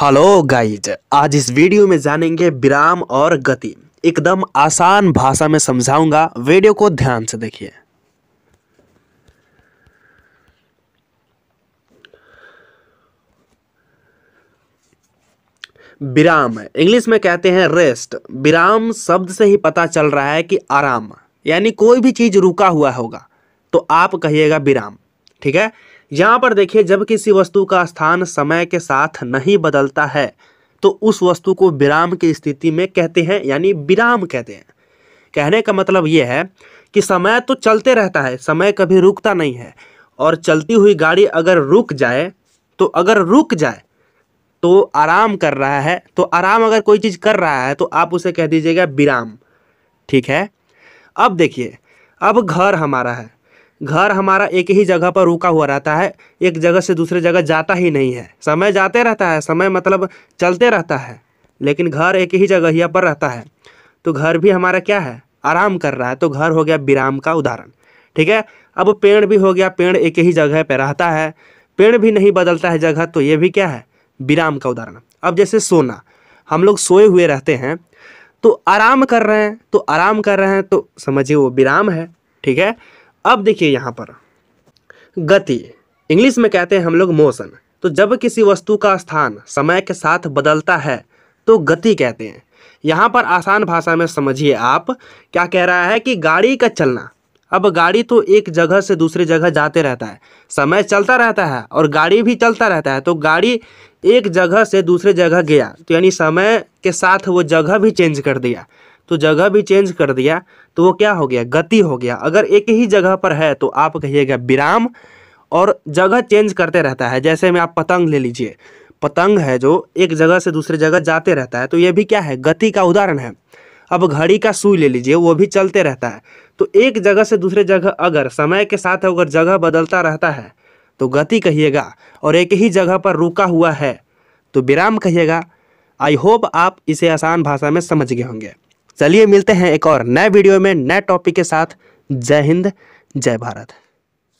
hello guys आज इस video में जानेंगे विराम और गति एकदम आसान भाषा में समझाऊंगा वीडियो को ध्यान से देखिए विराम इंग्लिश में कहते हैं रेस्ट विराम शब्द से ही पता चल रहा है कि आराम यानी कोई भी चीज़ रुका हुआ होगा तो आप कहिएगा विराम ठीक है यहाँ पर देखिए जब किसी वस्तु का स्थान समय के साथ नहीं बदलता है तो उस वस्तु को विराम की स्थिति में कहते हैं यानी विराम कहते हैं कहने का मतलब ये है कि समय तो चलते रहता है समय कभी रुकता नहीं है और चलती हुई गाड़ी अगर रुक जाए तो अगर रुक जाए तो आराम कर रहा है तो आराम अगर कोई चीज़ कर रहा है तो आप उसे कह दीजिएगा विराम ठीक है अब देखिए अब घर हमारा है घर हमारा एक ही जगह पर रुका हुआ रहता है एक जगह से दूसरे जगह जाता ही नहीं है समय जाते रहता है समय मतलब चलते रहता है लेकिन घर एक ही जगह पर रहता है तो घर भी हमारा क्या है आराम कर रहा है तो घर हो गया विराम का उदाहरण ठीक है अब पेड़ भी हो गया पेड़ एक ही जगह पर रहता है पेड़ भी नहीं बदलता है जगह तो ये भी क्या है विराम का उदाहरण अब जैसे सोना हम लोग सोए हुए रहते हैं तो आराम कर रहे हैं तो आराम कर रहे हैं तो समझिए वो विराम है ठीक है अब देखिए यहाँ पर गति इंग्लिश में कहते हैं हम लोग मोशन तो जब किसी वस्तु का स्थान समय के साथ बदलता है तो गति कहते हैं यहाँ पर आसान भाषा में समझिए आप क्या कह रहा है कि गाड़ी का चलना अब गाड़ी तो एक जगह से दूसरी जगह जाते रहता है समय चलता रहता है और गाड़ी भी चलता रहता है तो गाड़ी एक जगह से दूसरे जगह गया तो यानी समय के साथ वो जगह भी चेंज कर दिया तो जगह भी चेंज कर दिया तो वो क्या हो गया गति हो गया अगर एक ही जगह पर है तो आप कहिएगा विराम और जगह चेंज करते रहता है जैसे में आप पतंग ले लीजिए पतंग है जो एक जगह से दूसरे जगह जाते रहता है तो ये भी क्या है गति का उदाहरण है अब घड़ी का सुई ले लीजिए वो भी चलते रहता है तो एक जगह से दूसरे जगह अगर समय के साथ अगर जगह बदलता रहता है तो गति कहिएगा और एक ही जगह पर रुका हुआ है तो विराम कहिएगा आई होप आप इसे आसान भाषा में समझ गए होंगे चलिए मिलते हैं एक और नए वीडियो में नए टॉपिक के साथ जय हिंद जय भारत